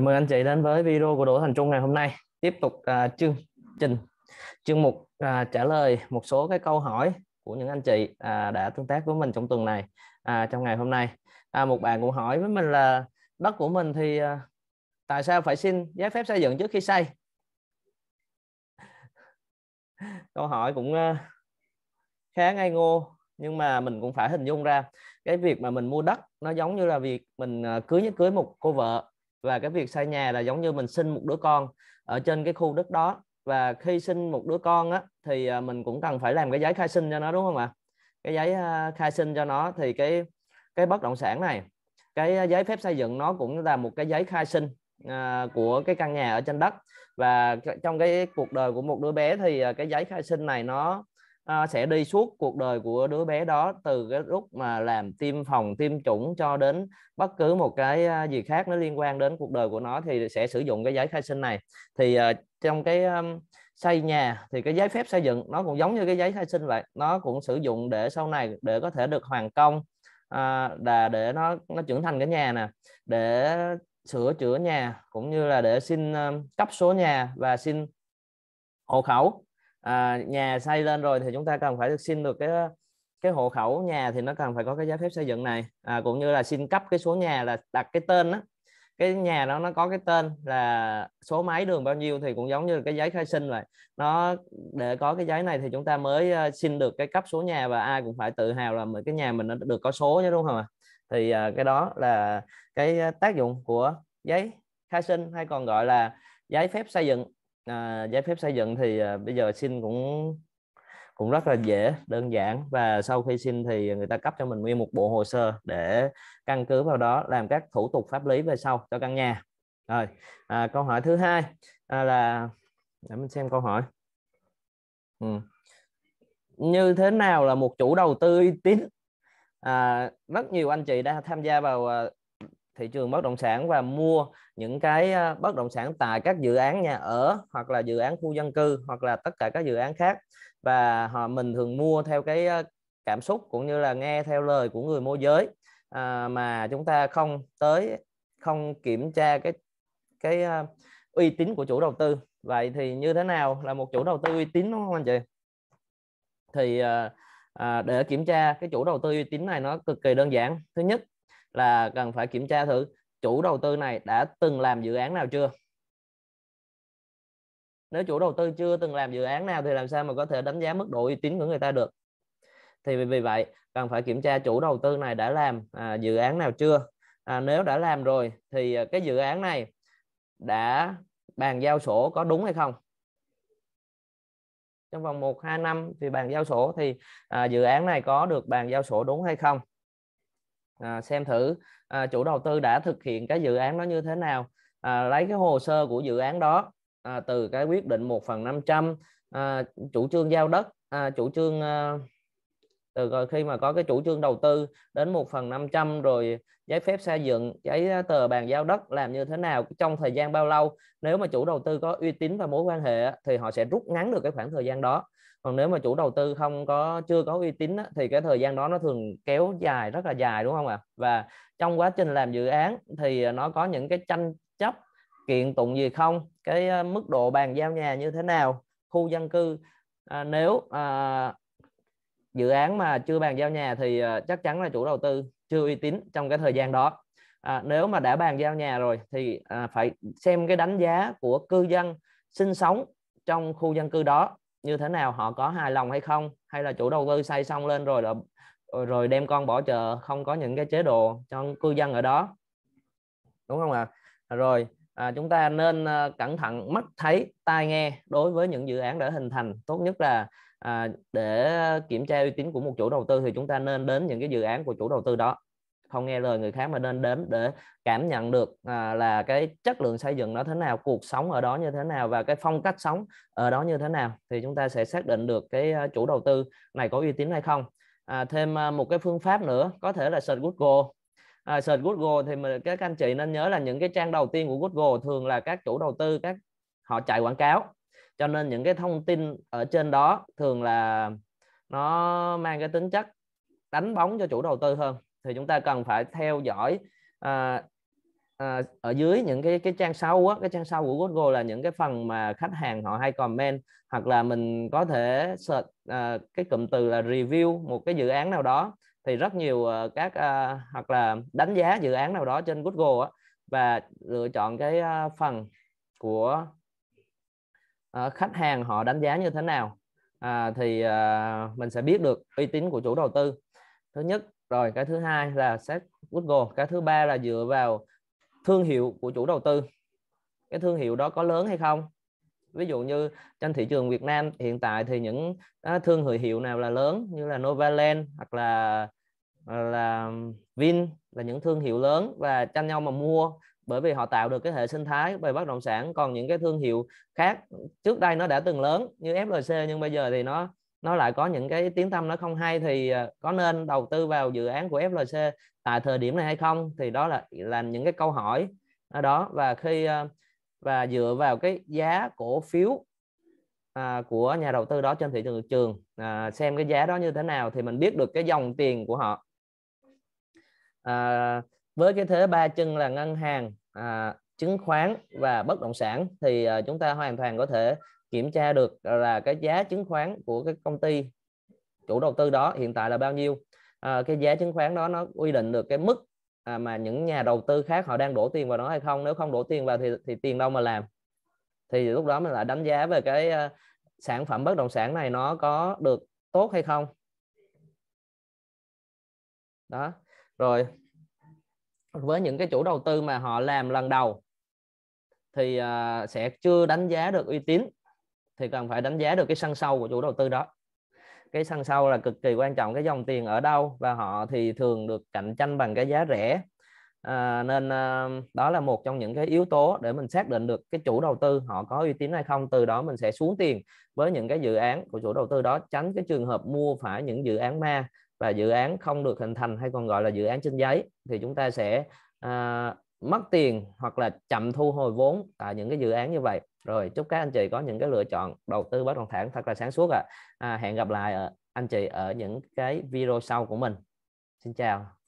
Chào mừng anh chị đến với video của Đỗ Thành Trung ngày hôm nay. Tiếp tục uh, chương trình chương mục uh, trả lời một số cái câu hỏi của những anh chị uh, đã tương tác với mình trong tuần này uh, trong ngày hôm nay. À, một bạn cũng hỏi với mình là đất của mình thì uh, tại sao phải xin giấy phép xây dựng trước khi xây? Câu hỏi cũng uh, khá ngây ngô nhưng mà mình cũng phải hình dung ra cái việc mà mình mua đất nó giống như là việc mình cưới nhất cưới một cô vợ và cái việc xây nhà là giống như mình sinh một đứa con ở trên cái khu đất đó và khi sinh một đứa con á thì à, mình cũng cần phải làm cái giấy khai sinh cho nó đúng không ạ cái giấy à, khai sinh cho nó thì cái cái bất động sản này cái giấy phép xây dựng nó cũng là một cái giấy khai sinh à, của cái căn nhà ở trên đất và trong cái cuộc đời của một đứa bé thì cái giấy khai sinh này nó à, sẽ đi suốt cuộc đời của đứa bé đó từ cái lúc mà làm tiêm phòng tiêm chủng cho đến bất cứ một cái ờ, gì khác nó liên quan đến cuộc đời của nó thì sẽ sử dụng cái giấy khai sinh này thì uh, trong cái um, xây nhà thì cái giấy phép xây dựng nó cũng giống như cái giấy khai sinh vậy nó cũng sử dụng để sau này để có thể được hoàn công à, là để nó nó trưởng thành cái nhà nè để sửa chữa nhà cũng như là để xin um, cấp số nhà và xin hộ khẩu à, nhà xây lên rồi thì chúng ta cần phải được xin được cái cái hộ khẩu nhà thì nó cần phải có cái giấy phép xây dựng này à, cũng như là xin cấp cái số nhà là đặt cái tên đó cái nhà đó nó có cái tên là số máy đường bao nhiêu thì cũng giống như cái giấy khai sinh vậy nó để có cái giấy này thì chúng ta mới ờ, xin được cái cấp số nhà và ai cũng phải tự hào là cái nhà mình nó được có số nhé đúng không ạ thì ờ, cái đó là cái ờ, tác dụng của giấy khai sinh hay còn gọi là giấy phép xây dựng à, giấy phép xây dựng thì à, bây giờ xin cũng cũng rất là dễ đơn giản và sau khi xin thì người ta cấp cho mình nguyên một bộ hồ sơ để căn cứ vào đó làm các thủ tục pháp lý về sau cho căn nhà rồi à, câu hỏi thứ hai à, là để mình xem câu hỏi ừ. như thế nào là một chủ đầu tư uy tín à, rất nhiều anh chị đã tham gia vào à, thị trường bất động sản và mua những cái bất động sản tại các dự án nhà ở hoặc là dự án khu dân cư hoặc là tất cả các dự án khác và họ mình thường mua theo cái cảm xúc cũng như là nghe theo lời của người môi giới à, mà chúng ta không tới không kiểm tra cái cái uh, uy tín của chủ đầu tư vậy thì như thế nào là một chủ đầu tư uy tín đúng không anh chị thì uh, À, để kiểm tra cái chủ đầu tư uy tín này nó cực kỳ đơn giản thứ nhất là cần phải kiểm tra thử chủ đầu tư này đã từng làm dự án nào chưa nếu chủ đầu tư chưa từng làm dự án nào thì làm sao mà có thể đánh giá mức độ uy tín của người ta được thì vì vậy cần phải kiểm tra chủ đầu tư này đã làm à, dự án nào chưa à, nếu đã làm rồi thì à, cái dự án này đã bàn giao sổ có đúng hay không trong vòng 1 2 năm thì bàn giao sổ thì à, dự án này có được bàn giao sổ đúng hay không À, xem thử à, chủ đầu tư đã thực hiện cái dự án đó như thế nào à, lấy cái hồ sơ của dự án đó à, từ cái quyết định 1 phần 500 à, chủ trương giao đất à, chủ trương à, từ khi mà có cái chủ trương đầu tư đến một phần 500 rồi giấy phép xây dựng giấy tờ bàn giao đất làm như thế nào trong thời gian bao lâu nếu mà chủ đầu tư có uy tín và mối quan hệ thì họ sẽ rút ngắn được cái khoảng thời gian đó còn nếu mà chủ đầu tư không có chưa có uy tín thì cái thời gian đó nó thường kéo dài rất là dài đúng không ạ và trong quá trình làm dự án thì nó có những cái tranh chấp kiện tụng gì không cái mức độ bàn giao nhà như thế nào khu dân cư à, nếu à, dự án mà chưa bàn giao nhà thì ờ, chắc chắn là chủ đầu tư chưa uy tín trong cái thời gian đó à, nếu mà đã bàn giao nhà rồi thì à, phải xem cái đánh giá của cư dân sinh sống trong khu dân cư đó như thế nào họ có hài lòng hay không hay là chủ đầu tư xây xong lên rồi là ờ, rồi đem con bỏ chợ không có những cái chế độ cho cư dân ở đó đúng không ạ à? rồi à, chúng ta nên ờ, cẩn thận mắt thấy tai nghe đối với những dự án đã hình thành tốt nhất là à, để ờ, kiểm tra uy tín của một chủ đầu tư thì chúng ta nên đến những cái dự án của chủ đầu tư đó không nghe lời người khác mà nên đến để cảm nhận được à, là cái chất lượng xây dựng nó thế nào cuộc sống ở đó như thế nào và cái phong cách sống ở đó như thế nào thì chúng ta sẽ xác định được cái ờ, chủ đầu tư này có uy tín hay không à, thêm ờ, một cái phương pháp nữa có thể là search Google à, search Google thì mình, các anh chị nên nhớ là những cái trang đầu tiên của Google thường là các chủ đầu tư các họ chạy quảng cáo cho nên những cái thông tin ở trên đó thường là nó mang cái tính chất đánh bóng cho chủ đầu tư hơn thì chúng ta cần phải theo dõi à, à, ở dưới những cái cái trang sau á cái trang sau của Google là những cái phần mà khách hàng họ hay comment hoặc là mình có thể search à, cái cụm từ là review một cái dự án nào đó thì rất nhiều à, các à, hoặc là đánh giá dự án nào đó trên Google á và lựa chọn cái à, phần của Ờ, khách hàng họ đánh giá như thế nào uh, thì uh, mình sẽ biết được uy tín của chủ đầu tư thứ nhất rồi cái thứ hai là xét Google cái thứ ba là dựa vào thương hiệu của chủ đầu tư cái thương hiệu đó có lớn hay không ví dụ như trên thị trường Việt Nam hiện tại thì những à, thương hiệu hiệu nào là lớn như là Novaland hoặc là là Vin là những thương hiệu lớn và tranh nhau mà mua bởi vì họ tạo được cái hệ sinh thái về bất động sản còn những cái thương hiệu khác trước đây nó đã từng lớn như FLC nhưng bây giờ thì nó nó lại có những cái tiếng tâm nó không hay thì à, có nên đầu tư vào dự án của FLC tại thời điểm này hay không thì đó là là những cái câu hỏi ở à, đó và khi à, và dựa vào cái giá cổ phiếu à, của nhà đầu tư đó trên thị trường trường à, xem cái giá đó như thế nào thì mình biết được cái dòng tiền của họ à, với cái thế ba chân là ngân hàng à, chứng khoán và bất động sản thì à, chúng ta hoàn toàn có thể kiểm tra được là cái giá chứng khoán của cái công ty chủ đầu tư đó hiện tại là bao nhiêu à, cái giá chứng khoán đó nó quy định được cái mức à, mà những nhà đầu tư khác họ đang đổ tiền vào nó hay không nếu không đổ tiền vào thì thì tiền đâu mà làm thì lúc đó mình lại đánh giá về cái à, sản phẩm bất động sản này nó có được tốt hay không đó rồi với những cái chủ đầu tư mà họ làm lần đầu thì à, sẽ chưa đánh giá được uy tín thì cần phải đánh giá được cái sân sâu của chủ đầu tư đó cái sân sâu là cực kỳ quan trọng cái dòng tiền ở đâu và họ thì thường được cạnh tranh bằng cái giá rẻ à, nên à, đó là một trong những cái yếu tố để mình xác định được cái chủ đầu tư họ có uy tín hay không từ đó mình sẽ xuống tiền với những cái dự án của chủ đầu tư đó tránh cái trường hợp mua phải những dự án ma và dự án không được hình thành hay còn gọi là dự án trên giấy thì chúng ta sẽ à, mất tiền hoặc là chậm thu hồi vốn tại những cái dự án như vậy rồi chúc các anh chị có những cái lựa chọn đầu tư bất động sản thật là sáng suốt ạ à. à, hẹn gặp lại à, anh chị ở những cái video sau của mình xin chào